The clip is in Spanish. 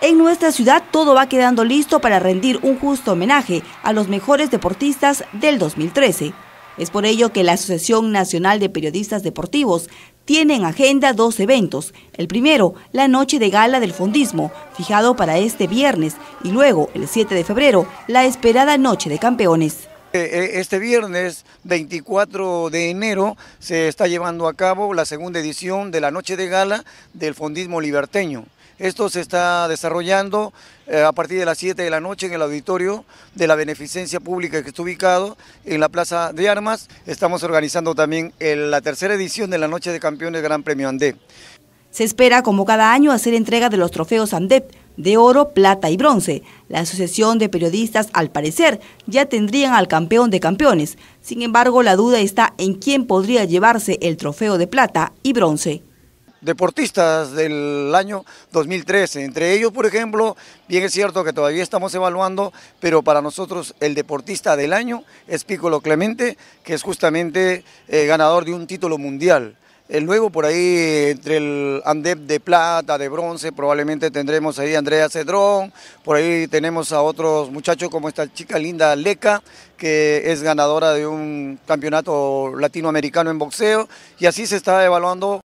En nuestra ciudad todo va quedando listo para rendir un justo homenaje a los mejores deportistas del 2013. Es por ello que la Asociación Nacional de Periodistas Deportivos tiene en agenda dos eventos. El primero, la noche de gala del fondismo, fijado para este viernes, y luego, el 7 de febrero, la esperada noche de campeones. Eh, eh, este viernes 24 de enero se está llevando a cabo la segunda edición de la noche de gala del fondismo liberteño. Esto se está desarrollando eh, a partir de las 7 de la noche en el auditorio de la Beneficencia Pública que está ubicado en la Plaza de Armas. Estamos organizando también la tercera edición de la Noche de Campeones Gran Premio Andé. Se espera, como cada año, hacer entrega de los trofeos ANDEP de oro, plata y bronce. La Asociación de Periodistas, al parecer, ya tendrían al campeón de campeones. Sin embargo, la duda está en quién podría llevarse el trofeo de plata y bronce deportistas del año 2013. Entre ellos, por ejemplo, bien es cierto que todavía estamos evaluando, pero para nosotros el deportista del año es Piccolo Clemente, que es justamente eh, ganador de un título mundial. luego por ahí entre el Andep de plata, de bronce, probablemente tendremos ahí a Andrea Cedrón, por ahí tenemos a otros muchachos como esta chica linda Leca, que es ganadora de un campeonato latinoamericano en boxeo, y así se está evaluando